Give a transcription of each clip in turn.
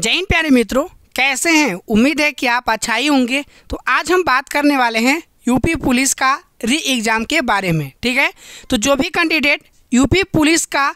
जैन प्यारे मित्रों कैसे हैं उम्मीद है कि आप अच्छाई होंगे तो आज हम बात करने वाले हैं यूपी पुलिस का री एग्ज़ाम के बारे में ठीक है तो जो भी कैंडिडेट यूपी पुलिस का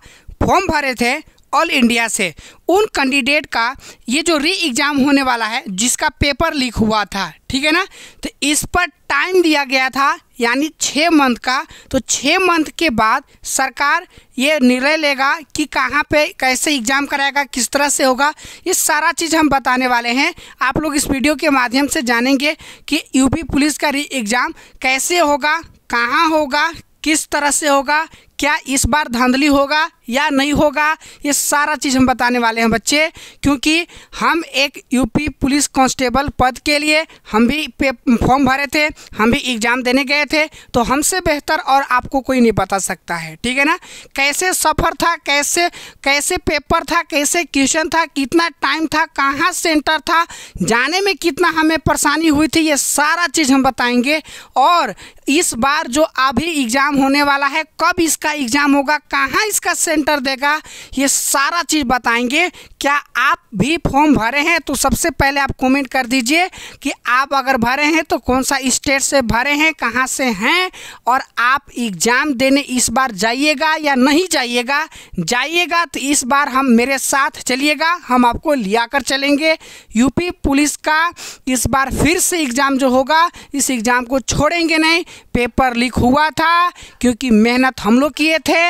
फॉर्म भरे थे ऑल इंडिया से उन कैंडिडेट का ये जो री एग्ज़ाम होने वाला है जिसका पेपर लीक हुआ था ठीक है ना तो इस पर टाइम दिया गया था यानी छः मंथ का तो छः मंथ के बाद सरकार ये निर्णय लेगा कि कहाँ पे कैसे एग्ज़ाम कराएगा किस तरह से होगा ये सारा चीज़ हम बताने वाले हैं आप लोग इस वीडियो के माध्यम से जानेंगे कि यूपी पुलिस का री एग्ज़ाम कैसे होगा कहाँ होगा किस तरह से होगा क्या इस बार धांधली होगा या नहीं होगा ये सारा चीज़ हम बताने वाले हैं बच्चे क्योंकि हम एक यूपी पुलिस कांस्टेबल पद के लिए हम भी फॉर्म भरे थे हम भी एग्ज़ाम देने गए थे तो हमसे बेहतर और आपको कोई नहीं बता सकता है ठीक है ना कैसे सफ़र था कैसे कैसे पेपर था कैसे क्वेश्चन था कितना टाइम था कहाँ सेंटर था जाने में कितना हमें परेशानी हुई थी ये सारा चीज़ हम बताएंगे और इस बार जो अभी एग्ज़ाम होने वाला है कब इसका इसका एग्ज़ाम होगा कहाँ इसका सेंटर देगा ये सारा चीज़ बताएंगे क्या आप भी फॉर्म भरे हैं तो सबसे पहले आप कमेंट कर दीजिए कि आप अगर भरे हैं तो कौन सा स्टेट से भरे हैं कहाँ से हैं और आप एग्ज़ाम देने इस बार जाइएगा या नहीं जाइएगा जाइएगा तो इस बार हम मेरे साथ चलिएगा हम आपको लिया कर चलेंगे यूपी पुलिस का इस बार फिर से एग्ज़ाम जो होगा इस एग्ज़ाम को छोड़ेंगे नहीं पेपर लीक हुआ था क्योंकि मेहनत हम लोग किए थे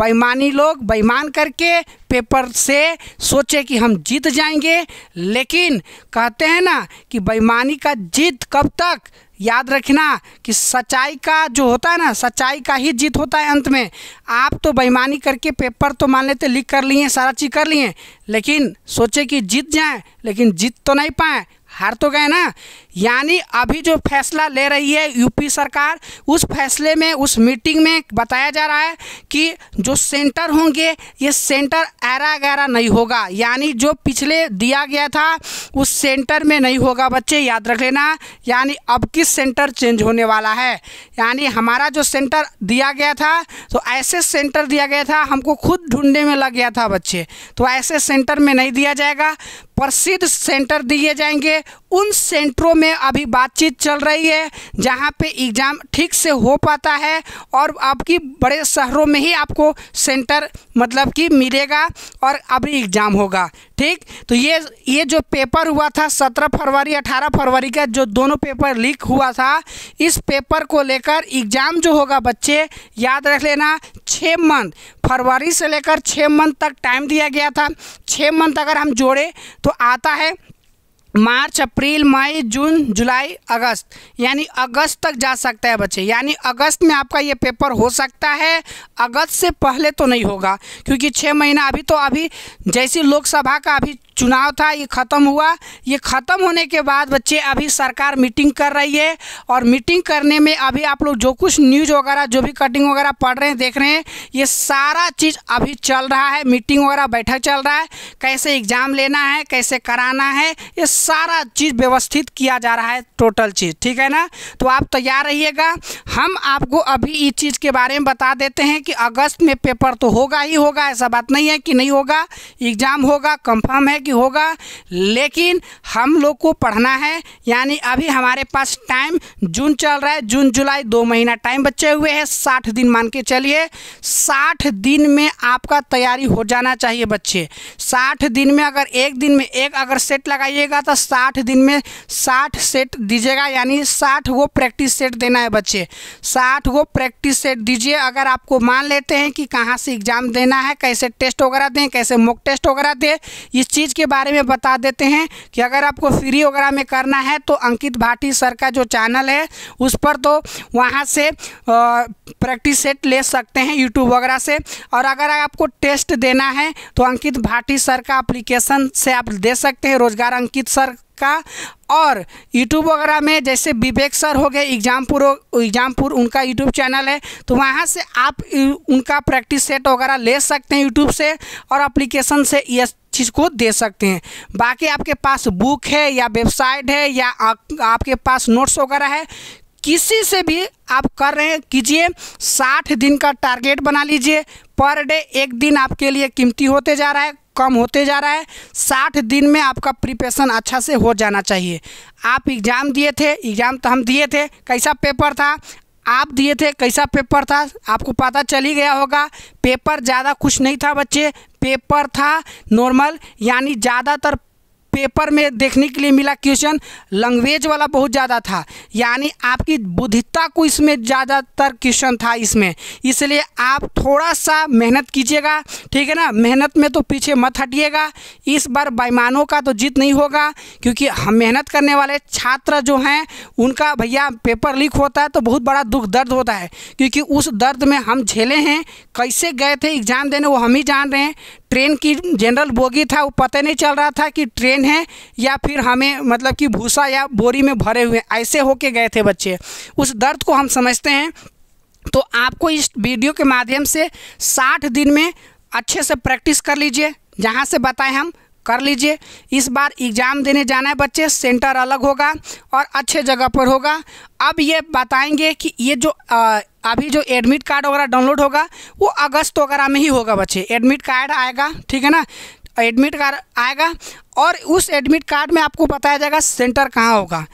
बेईमानी लोग बेईमान करके पेपर से सोचे कि हम जीत जाएंगे लेकिन कहते हैं ना कि बेईमानी का जीत कब तक याद रखना कि सच्चाई का जो होता है ना सच्चाई का ही जीत होता है अंत में आप तो बेईमानी करके पेपर तो मान लेते लिख कर लिए सारा चीज़ कर लिए लेकिन सोचे कि जीत जाएं लेकिन जीत तो नहीं पाए हार तो गए ना यानी अभी जो फैसला ले रही है यूपी सरकार उस फैसले में उस मीटिंग में बताया जा रहा है कि जो सेंटर होंगे ये सेंटर ऐरा गैरा नहीं होगा यानी जो पिछले दिया गया था उस सेंटर में नहीं होगा बच्चे याद रख लेना यानी अब किस सेंटर चेंज होने वाला है यानी हमारा जो सेंटर दिया गया था तो ऐसे सेंटर दिया गया था हमको खुद ढूंढने में लग गया था बच्चे तो ऐसे सेंटर में नहीं दिया जाएगा प्रसिद्ध सेंटर दिए जाएंगे उन सेंटरों में में अभी बातचीत चल रही है जहाँ पे एग्ज़ाम ठीक से हो पाता है और आपकी बड़े शहरों में ही आपको सेंटर मतलब कि मिलेगा और अभी एग्ज़ाम होगा ठीक तो ये ये जो पेपर हुआ था सत्रह फरवरी अठारह फरवरी का जो दोनों पेपर लीक हुआ था इस पेपर को लेकर एग्ज़ाम जो होगा बच्चे याद रख लेना छः मंथ फरवरी से लेकर छः मंथ तक टाइम दिया गया था छः मंथ अगर हम जोड़े तो आता है मार्च अप्रैल मई जून जुलाई अगस्त यानी अगस्त तक जा सकता है बच्चे यानी अगस्त में आपका ये पेपर हो सकता है अगस्त से पहले तो नहीं होगा क्योंकि छः महीना अभी तो अभी जैसी लोकसभा का अभी चुनाव था ये ख़त्म हुआ ये ख़त्म होने के बाद बच्चे अभी सरकार मीटिंग कर रही है और मीटिंग करने में अभी आप लोग जो कुछ न्यूज़ वगैरह जो भी कटिंग वगैरह पढ़ रहे हैं देख रहे हैं ये सारा चीज़ अभी चल रहा है मीटिंग वगैरह बैठक चल रहा है कैसे एग्ज़ाम लेना है कैसे कराना है ये सारा चीज़ व्यवस्थित किया जा रहा है टोटल चीज़ ठीक है ना तो आप तैयार रहिएगा हम आपको अभी इस चीज़ के बारे में बता देते हैं कि अगस्त में पेपर तो होगा ही होगा ऐसा बात नहीं है कि नहीं होगा एग्ज़ाम होगा कंफर्म है कि होगा लेकिन हम लोग को पढ़ना है यानी अभी हमारे पास टाइम जून चल रहा है जून जुलाई दो महीना टाइम बचे हुए हैं साठ दिन मान के चलिए साठ दिन में आपका तैयारी हो जाना चाहिए बच्चे साठ दिन में अगर एक दिन में एक अगर सेट लगाइएगा तो साठ दिन में साठ सेट दीजिएगा यानी साठ वो प्रैक्टिस सेट देना है बच्चे साठ वो प्रैक्टिस सेट दीजिए अगर आपको मान लेते हैं कि कहाँ से एग्ज़ाम देना है कैसे टेस्ट वगैरह दें कैसे मॉक टेस्ट वगैरह दें इस चीज़ चीज़ के बारे में बता देते हैं कि अगर आपको फ्री वगैरह में करना है तो अंकित भाटी सर का जो चैनल है उस पर तो वहाँ से प्रैक्टिस सेट ले सकते हैं यूट्यूब वगैरह से और अगर आपको टेस्ट देना है तो अंकित भाटी सर का अप्लीकेशन से आप दे सकते हैं रोजगार अंकित सर का और यूट्यूब वगैरह में जैसे विवेक सर हो गए एग्जामपुर एग्जामपुर उनका यूट्यूब चैनल है तो वहाँ से आप उनका प्रैक्टिस सेट वगैरह ले सकते हैं यूट्यूब से और अप्लीकेशन से यस चीज़ को दे सकते हैं बाकी आपके पास बुक है या वेबसाइट है या आ, आपके पास नोट्स वगैरह है किसी से भी आप कर रहे हैं कीजिए साठ दिन का टारगेट बना लीजिए पर डे एक दिन आपके लिए कीमती होते जा रहा है कम होते जा रहा है साठ दिन में आपका प्रिपरेशन अच्छा से हो जाना चाहिए आप एग्ज़ाम दिए थे एग्ज़ाम तो हम दिए थे कैसा पेपर था आप दिए थे कैसा पेपर था आपको पता चल ही गया होगा पेपर ज़्यादा कुछ नहीं था बच्चे पेपर था नॉर्मल यानी ज़्यादातर पेपर में देखने के लिए मिला क्वेश्चन लैंग्वेज वाला बहुत ज़्यादा था यानी आपकी बुद्धिता को इसमें ज़्यादातर क्वेश्चन था इसमें इसलिए आप थोड़ा सा मेहनत कीजिएगा ठीक है ना मेहनत में तो पीछे मत हटिएगा इस बार बैमानों का तो जीत नहीं होगा क्योंकि हम मेहनत करने वाले छात्र जो हैं उनका भैया पेपर लीक होता है तो बहुत बड़ा दुख दर्द होता है क्योंकि उस दर्द में हम झेले हैं कैसे गए थे एग्ज़ाम देने वो हम ही जान रहे हैं ट्रेन की जनरल बोगी था वो पता नहीं चल रहा था कि ट्रेन है या फिर हमें मतलब कि भूसा या बोरी में भरे हुए ऐसे होके गए थे बच्चे उस दर्द को हम समझते हैं तो आपको इस वीडियो के माध्यम से साठ दिन में अच्छे से प्रैक्टिस कर लीजिए जहाँ से बताएं हम कर लीजिए इस बार एग्ज़ाम देने जाना है बच्चे सेंटर अलग होगा और अच्छे जगह पर होगा अब ये बताएंगे कि ये जो आ, अभी जो एडमिट कार्ड वगैरह डाउनलोड होगा वो अगस्त वगैरह में ही होगा बच्चे एडमिट कार्ड आएगा ठीक है ना एडमिट कार्ड आएगा और उस एडमिट कार्ड में आपको बताया जाएगा सेंटर कहाँ होगा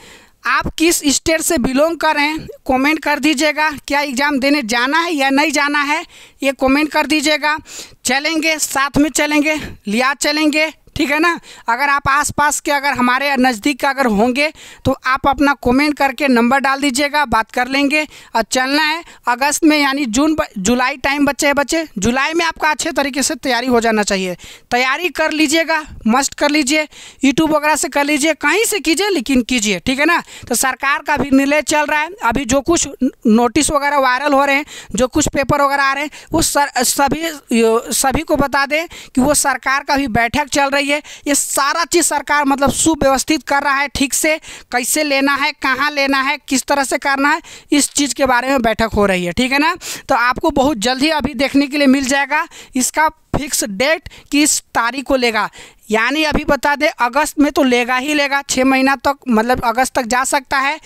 आप किस स्टेट से बिलोंग कर रहे हैं कमेंट कर दीजिएगा क्या एग्ज़ाम देने जाना है या नहीं जाना है ये कमेंट कर दीजिएगा चलेंगे साथ में चलेंगे लिया चलेंगे ठीक है ना अगर आप आसपास के अगर हमारे नज़दीक का अगर होंगे तो आप अपना कमेंट करके नंबर डाल दीजिएगा बात कर लेंगे और चलना है अगस्त में यानी जून जुलाई टाइम बच्चे है बच्चे जुलाई में आपका अच्छे तरीके से तैयारी हो जाना चाहिए तैयारी कर लीजिएगा मस्ट कर लीजिए यूट्यूब वगैरह से कर लीजिए कहीं से कीजिए लेकिन कीजिए ठीक है ना तो सरकार का भी निर्णय चल रहा है अभी जो कुछ नोटिस वगैरह वायरल हो रहे हैं जो कुछ पेपर वगैरह आ रहे हैं वो सर, सभी सभी को बता दें कि वो सरकार का भी बैठक चल रही है सही है ये सारा चीज़ सरकार मतलब सुव्यवस्थित कर रहा है ठीक से कैसे लेना है कहाँ लेना है किस तरह से करना है इस चीज़ के बारे में बैठक हो रही है ठीक है ना तो आपको बहुत जल्दी अभी देखने के लिए मिल जाएगा इसका फिक्स डेट किस तारीख को लेगा यानी अभी बता दें अगस्त में तो लेगा ही लेगा छः महीना तक तो, मतलब अगस्त तक जा सकता है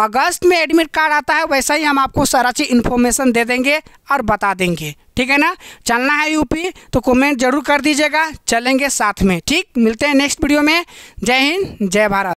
अगस्त में एडमिट कार्ड आता है वैसा ही हम आपको सारा चीज़ इन्फॉर्मेशन दे देंगे और बता देंगे ठीक है ना चलना है यूपी तो कमेंट जरूर कर दीजिएगा चलेंगे साथ में ठीक मिलते हैं नेक्स्ट वीडियो में जय हिंद जय भारत